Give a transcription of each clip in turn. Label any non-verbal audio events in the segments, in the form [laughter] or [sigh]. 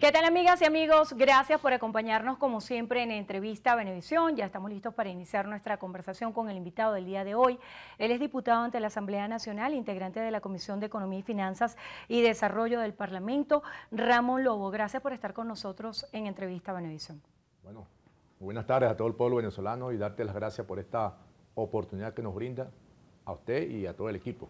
¿Qué tal amigas y amigos? Gracias por acompañarnos como siempre en Entrevista a Ya estamos listos para iniciar nuestra conversación con el invitado del día de hoy. Él es diputado ante la Asamblea Nacional, integrante de la Comisión de Economía y Finanzas y Desarrollo del Parlamento, Ramón Lobo. Gracias por estar con nosotros en Entrevista a Benevisión. Bueno, buenas tardes a todo el pueblo venezolano y darte las gracias por esta oportunidad que nos brinda a usted y a todo el equipo.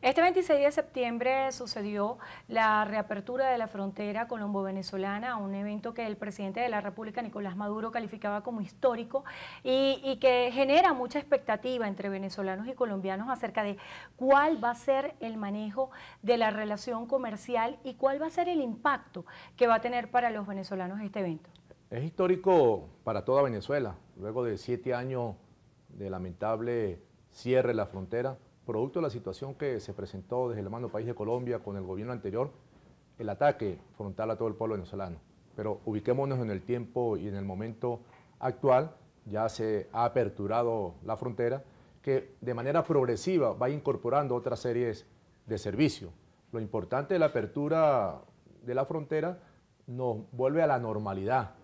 Este 26 de septiembre sucedió la reapertura de la frontera colombo-venezolana, un evento que el presidente de la República, Nicolás Maduro, calificaba como histórico y, y, que genera mucha expectativa entre venezolanos y colombianos acerca de cuál va a ser el manejo de la relación comercial y cuál va a ser el impacto que va a tener para los venezolanos este evento. Es histórico para toda Venezuela, luego de siete años de lamentable cierre de la frontera producto de la situación que se presentó desde el hermano país de Colombia con el gobierno anterior, el ataque frontal a todo el pueblo venezolano. Pero ubiquémonos en el tiempo y en el momento actual, ya se ha aperturado la frontera, que de manera progresiva va incorporando otras series de servicios. Lo importante de la apertura de la frontera nos vuelve a la normalidad,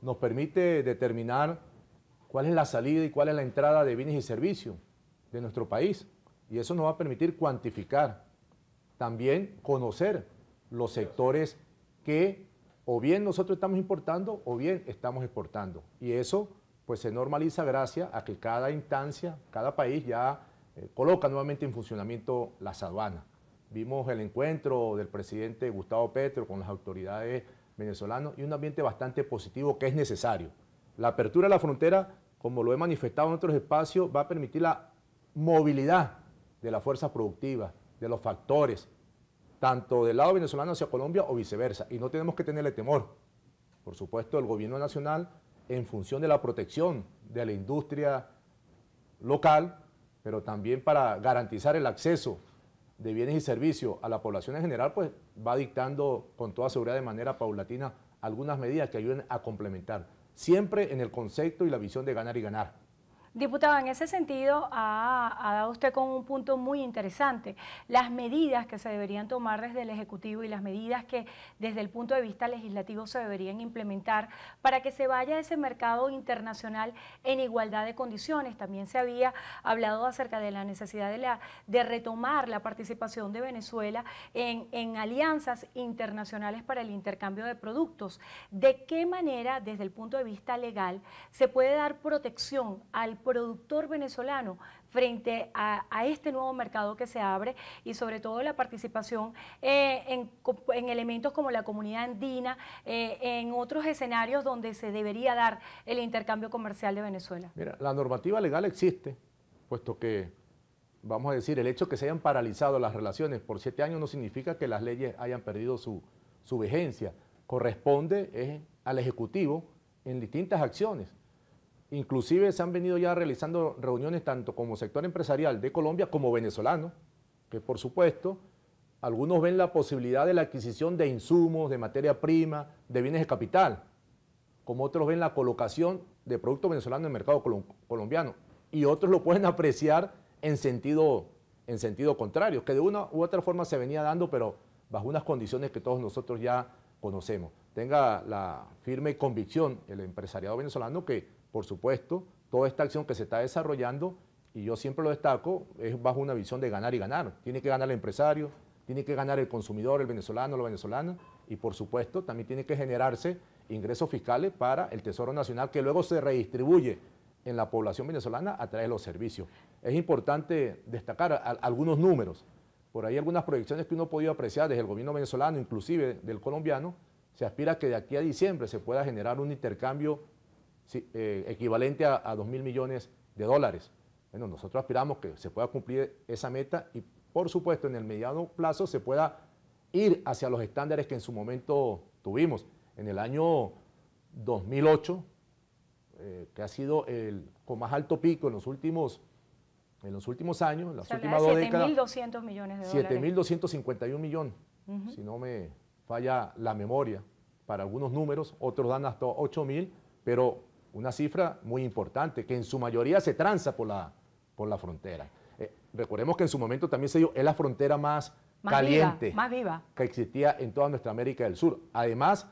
nos permite determinar cuál es la salida y cuál es la entrada de bienes y servicios de nuestro país y eso nos va a permitir cuantificar, también conocer los sectores que o bien nosotros estamos importando o bien estamos exportando. Y eso pues se normaliza gracias a que cada instancia, cada país ya eh, coloca nuevamente en funcionamiento la aduanas. Vimos el encuentro del presidente Gustavo Petro con las autoridades venezolanas y un ambiente bastante positivo que es necesario. La apertura de la frontera, como lo he manifestado en otros espacios, va a permitir la movilidad de la fuerza productiva, de los factores, tanto del lado venezolano hacia Colombia o viceversa. Y no tenemos que tenerle temor. Por supuesto, el gobierno nacional, en función de la protección de la industria local, pero también para garantizar el acceso de bienes y servicios a la población en general, pues va dictando con toda seguridad de manera paulatina algunas medidas que ayuden a complementar, siempre en el concepto y la visión de ganar y ganar. Diputado, en ese sentido ha, dado usted con un punto muy interesante, las medidas que se deberían tomar desde el Ejecutivo y las medidas que desde el punto de vista legislativo se deberían implementar para que se vaya a ese mercado internacional en igualdad de condiciones. También se había hablado acerca de la necesidad de, retomar la participación de Venezuela en, en alianzas internacionales para el intercambio de productos. ¿De qué manera, desde el punto de vista legal, se puede dar protección al productor venezolano frente a, este nuevo mercado que se abre y sobre todo la participación eh, en, elementos como la comunidad andina, eh, en otros escenarios donde se debería dar el intercambio comercial de Venezuela? Mira, la normativa legal existe, puesto que, vamos a decir, el hecho que se hayan paralizado las relaciones por siete años no significa que las leyes hayan perdido su, su vigencia, corresponde eh, al Ejecutivo en distintas acciones Inclusive se han venido ya realizando reuniones tanto como sector empresarial de Colombia como venezolano, que por supuesto algunos ven la posibilidad de la adquisición de insumos, de materia prima, de bienes de capital, como otros ven la colocación de productos venezolanos en el mercado colombiano, y otros lo pueden [laughs] apreciar en sentido, en sentido contrario, que de una u otra forma se venía dando, pero bajo unas condiciones que todos nosotros ya conocemos. Tenga la firme convicción el empresariado venezolano que por supuesto, toda esta acción que se está desarrollando, y yo siempre lo destaco, es bajo una visión de ganar y ganar. Tiene que ganar el empresario, tiene que ganar el consumidor, el venezolano, la venezolana, y por supuesto también tiene que generarse ingresos fiscales para el Tesoro Nacional que luego se redistribuye en la población venezolana a través de los servicios. Es importante destacar algunos números. Por ahí algunas proyecciones que uno ha podido apreciar desde el gobierno venezolano, inclusive del colombiano, se aspira a que de aquí a diciembre se pueda generar un intercambio eh, equivalente a, 2.000 2 mil millones de dólares. Bueno, nosotros aspiramos que se pueda cumplir esa meta y, por supuesto, en el mediano plazo se pueda ir hacia los estándares que en su momento tuvimos. En el año 2008, eh, que ha sido el con más alto pico en los últimos, en los últimos años, en las últimas dos décadas. 7.200 millones de dólares. 7.251 millones, si no me falla la memoria. Para algunos números, otros dan hasta 8.000, pero una cifra muy importante, que en su mayoría se tranza por la, por la frontera. Eh, recordemos que en su momento también se dio, es la frontera más, caliente más viva. que existía en toda nuestra América del Sur. Además,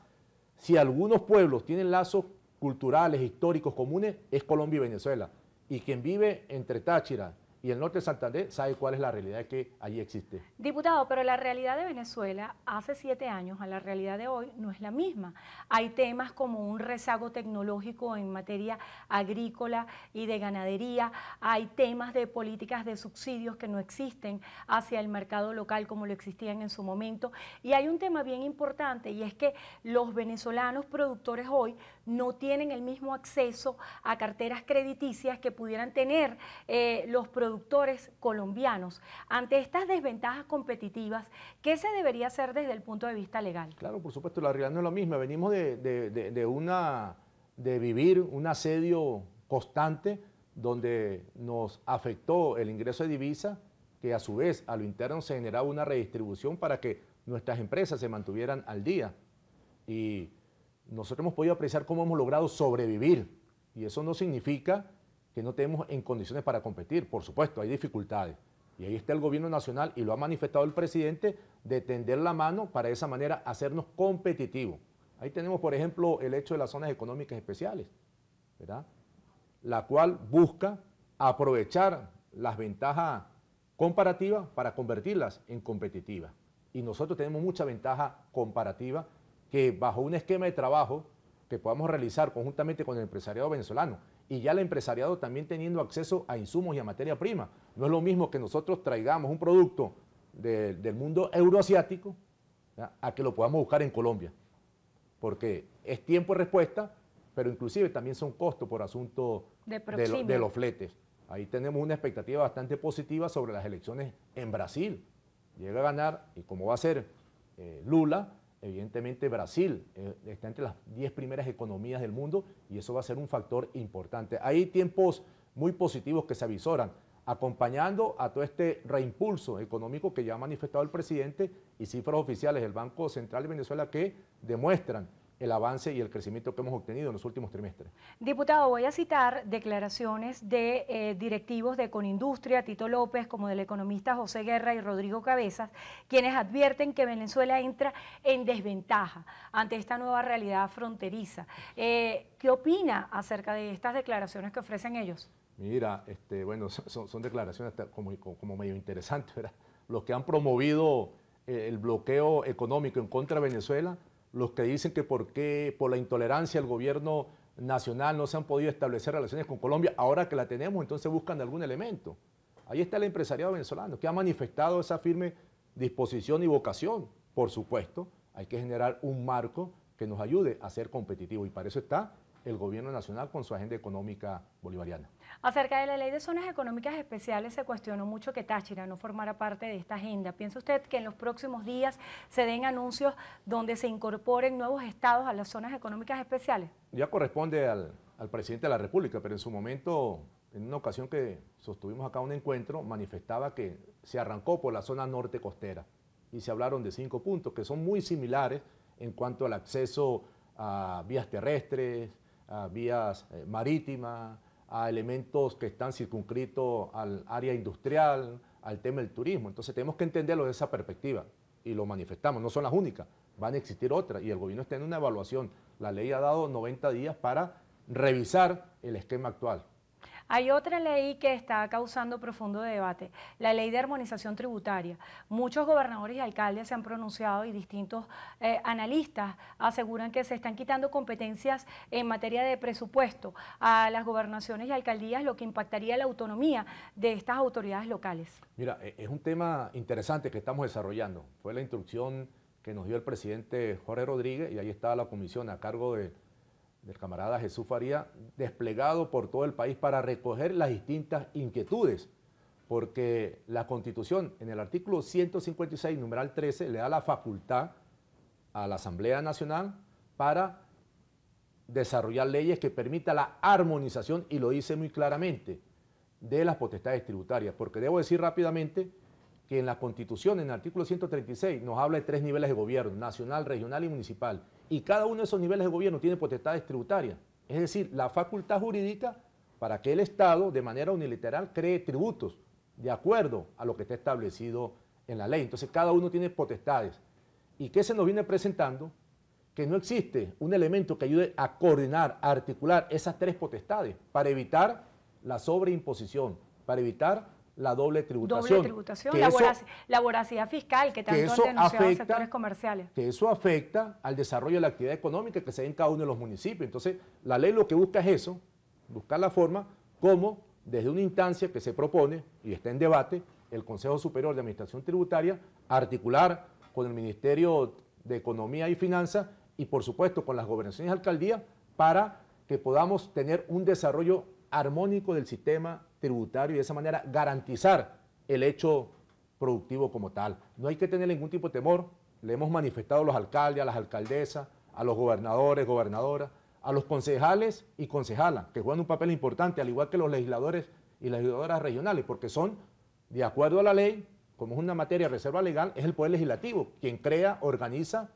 si algunos pueblos tienen lazos culturales, históricos, comunes, es Colombia y Venezuela. Y quien vive entre Táchira y el norte de Santander sabe cuál es la realidad que allí existe. Diputado, pero la realidad de Venezuela hace siete años a la realidad de hoy no es la misma. Hay temas como un rezago tecnológico en materia agrícola y de ganadería, hay temas de políticas de subsidios que no existen hacia el mercado local como lo existían en su momento, y hay un tema bien importante y es que los venezolanos productores hoy no tienen el mismo acceso a carteras crediticias que pudieran tener eh, los productores productores colombianos ante estas desventajas competitivas? ¿Qué se debería hacer desde el punto de vista legal? Claro, por supuesto, la realidad no es la misma. Venimos de, una, de vivir un asedio constante donde nos afectó el ingreso de divisa, que a su vez a lo interno se generaba una redistribución para que nuestras empresas se mantuvieran al día. Y nosotros hemos podido apreciar cómo hemos logrado sobrevivir. Y eso no significa que no tenemos en condiciones para competir. Por supuesto, hay dificultades. Y ahí está el gobierno nacional y lo ha manifestado el presidente de tender la mano para de esa manera hacernos competitivos. Ahí tenemos, por ejemplo, el hecho de las zonas económicas especiales, ¿verdad? La cual busca aprovechar las ventajas comparativas para convertirlas en competitivas. Y nosotros tenemos mucha ventaja comparativa que bajo un esquema de trabajo que podamos realizar conjuntamente con el empresariado venezolano y ya el empresariado también teniendo acceso a insumos y a materia prima. No es lo mismo que nosotros traigamos un producto del mundo euroasiático a que lo podamos buscar en Colombia, porque es tiempo de respuesta, pero inclusive también son costos por asunto de, los fletes. Ahí tenemos una expectativa bastante positiva sobre las elecciones en Brasil. Llega a ganar, y como va a ser eh, Lula, Evidentemente Brasil eh, está entre las 10 primeras economías del mundo y eso va a ser un factor importante. Hay tiempos muy positivos que se avisoran, acompañando a todo este reimpulso económico que ya ha manifestado el presidente y cifras oficiales del Banco Central de Venezuela que demuestran el avance y el crecimiento que hemos obtenido en los últimos trimestres. Diputado, voy a citar declaraciones de eh, directivos de Conindustria, Tito López, como del economista José Guerra y Rodrigo Cabezas, quienes advierten que Venezuela entra en desventaja ante esta nueva realidad fronteriza. Eh, ¿Qué opina acerca de estas declaraciones que ofrecen ellos? Mira, este, bueno, son, declaraciones como, como, medio interesantes, ¿verdad? Los que han promovido eh, el bloqueo económico en contra de Venezuela los que dicen que por qué, por la intolerancia el gobierno nacional no se han podido establecer relaciones con Colombia, ahora que la tenemos, entonces buscan algún elemento. Ahí está el empresariado venezolano, que ha manifestado esa firme disposición y vocación. Por supuesto, hay que generar un marco que nos ayude a ser competitivos y para eso está el gobierno nacional con su agenda económica bolivariana. Acerca de la ley de zonas económicas especiales se cuestionó mucho que Táchira no formara parte de esta agenda. ¿Piensa usted que en los próximos días se den anuncios donde se incorporen nuevos estados a las zonas económicas especiales? Ya corresponde al, presidente de la República, pero en su momento, en una ocasión que sostuvimos acá un encuentro, manifestaba que se arrancó por la zona norte costera y se hablaron de cinco puntos que son muy similares en cuanto al acceso a vías terrestres, a vías eh, marítimas, a elementos que están circunscritos al área industrial, al tema del turismo. Entonces tenemos que entenderlo desde esa perspectiva y lo manifestamos. No son las únicas, van a existir otras y el gobierno está en una evaluación. La ley ha dado 90 días para revisar el esquema actual. Hay otra ley que está causando profundo debate, la ley de armonización tributaria. Muchos gobernadores y alcaldes se han pronunciado y distintos eh, analistas aseguran que se están quitando competencias en materia de presupuesto a las gobernaciones y alcaldías, lo que impactaría la autonomía de estas autoridades locales. Mira, e, es un tema interesante que estamos desarrollando. Fue la instrucción que nos dio el presidente Jorge Rodríguez y ahí estaba la comisión a cargo de del camarada Jesús Faría, desplegado por todo el país para recoger las distintas inquietudes, porque la Constitución en el artículo 156, numeral 13, le da la facultad a la Asamblea Nacional para desarrollar leyes que permita la armonización, y lo dice muy claramente, de las potestades tributarias, porque debo decir rápidamente que en la Constitución, en el artículo 136, nos habla de tres niveles de gobierno, nacional, regional y municipal, y cada uno de esos niveles de gobierno tiene potestades tributarias, es decir, la facultad jurídica para que el Estado de manera unilateral cree tributos de acuerdo a lo que está establecido en la ley. Entonces cada uno tiene potestades. ¿Y qué se nos viene presentando? Que no existe un elemento que ayude a coordinar, a articular esas tres potestades para evitar la sobreimposición, para evitar la doble tributación. Doble tributación, la, voracidad, fiscal que tanto que sectores comerciales. Que eso afecta al desarrollo de la actividad económica que se da en cada uno de los municipios. Entonces, la ley lo que busca es eso, buscar la forma como desde una instancia que se propone y está en debate, el Consejo Superior de Administración Tributaria, articular con el Ministerio de Economía y Finanzas y por supuesto con las gobernaciones y alcaldías para que podamos tener un desarrollo armónico del sistema tributario y de esa manera garantizar el hecho productivo como tal. No hay que tener ningún tipo de temor, le hemos manifestado a los alcaldes, a las alcaldesas, a los gobernadores, gobernadoras, a los concejales y concejalas, que juegan un papel importante, al igual que los legisladores y legisladoras regionales, porque son, de acuerdo a la ley, como es una materia de reserva legal, es el Poder Legislativo quien crea, organiza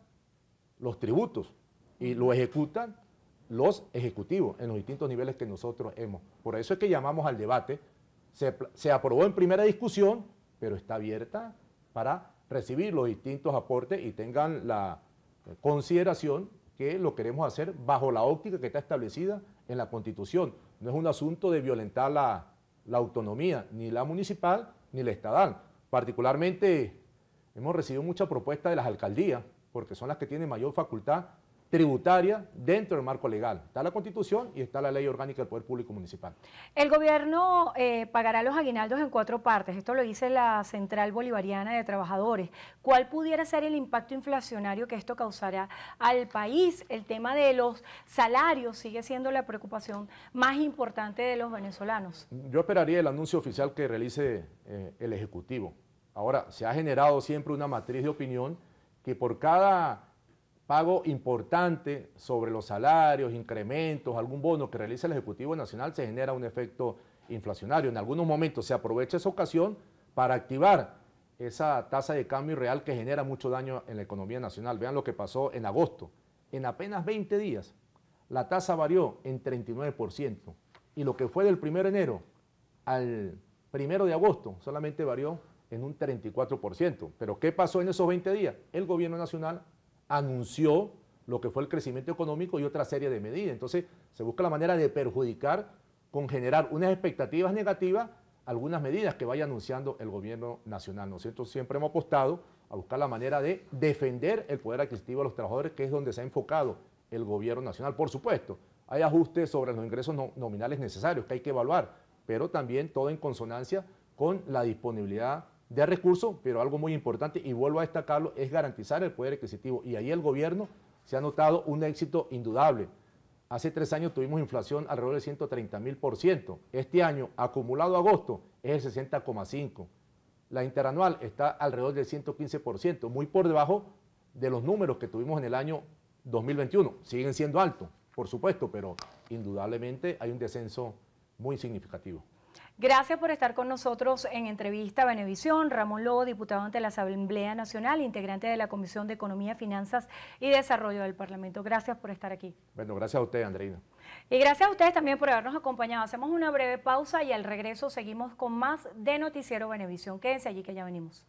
los tributos y lo ejecutan los ejecutivos en los distintos niveles que nosotros hemos. Por eso es que llamamos al debate. Se, aprobó en primera discusión, pero está abierta para recibir los distintos aportes y tengan la consideración que lo queremos hacer bajo la óptica que está establecida en la Constitución. No es un asunto de violentar la, la autonomía, ni la municipal ni la estadal. Particularmente hemos recibido muchas propuestas de las alcaldías, porque son las que tienen mayor facultad tributaria dentro del marco legal. Está la Constitución y está la Ley Orgánica del Poder Público Municipal. El gobierno eh, pagará los aguinaldos en cuatro partes. Esto lo dice la Central Bolivariana de Trabajadores. ¿Cuál pudiera ser el impacto inflacionario que esto causará al país? El tema de los salarios sigue siendo la preocupación más importante de los venezolanos. Yo esperaría el anuncio oficial que realice eh, el Ejecutivo. Ahora, se ha generado siempre una matriz de opinión que por cada pago importante sobre los salarios, incrementos, algún bono que realiza el Ejecutivo Nacional, se genera un efecto inflacionario. En algunos momentos se aprovecha esa ocasión para activar esa tasa de cambio real que genera mucho daño en la economía nacional. Vean lo que pasó en agosto. En apenas 20 días, la tasa varió en 39%. Y lo que fue del 1 de enero al 1 de agosto solamente varió en un 34%. Pero ¿qué pasó en esos 20 días? El gobierno nacional anunció lo que fue el crecimiento económico y otra serie de medidas. Entonces, se busca la manera de perjudicar con generar unas expectativas negativas algunas medidas que vaya anunciando el gobierno nacional. Nosotros siempre hemos apostado a buscar la manera de defender el poder adquisitivo de los trabajadores, que es donde se ha enfocado el gobierno nacional. Por supuesto, hay ajustes sobre los ingresos nominales necesarios que hay que evaluar, pero también todo en consonancia con la disponibilidad de recursos, pero algo muy importante, y vuelvo a destacarlo, es garantizar el poder adquisitivo. Y ahí el gobierno se ha notado un éxito indudable. Hace tres años tuvimos inflación alrededor del 130 mil por ciento. Este año, acumulado agosto, es el 60,5. La interanual está alrededor del 115 por ciento, muy por debajo de los números que tuvimos en el año 2021. Siguen siendo altos, por supuesto, pero indudablemente hay un descenso muy significativo. Gracias por estar con nosotros en entrevista a Benevisión. Ramón Lobo, diputado ante la Asamblea Nacional, integrante de la Comisión de Economía, Finanzas y Desarrollo del Parlamento. Gracias por estar aquí. Bueno, gracias a usted, Andreina. Y gracias a ustedes también por habernos acompañado. Hacemos una breve pausa y al regreso seguimos con más de Noticiero Benevisión. Quédense allí que ya venimos.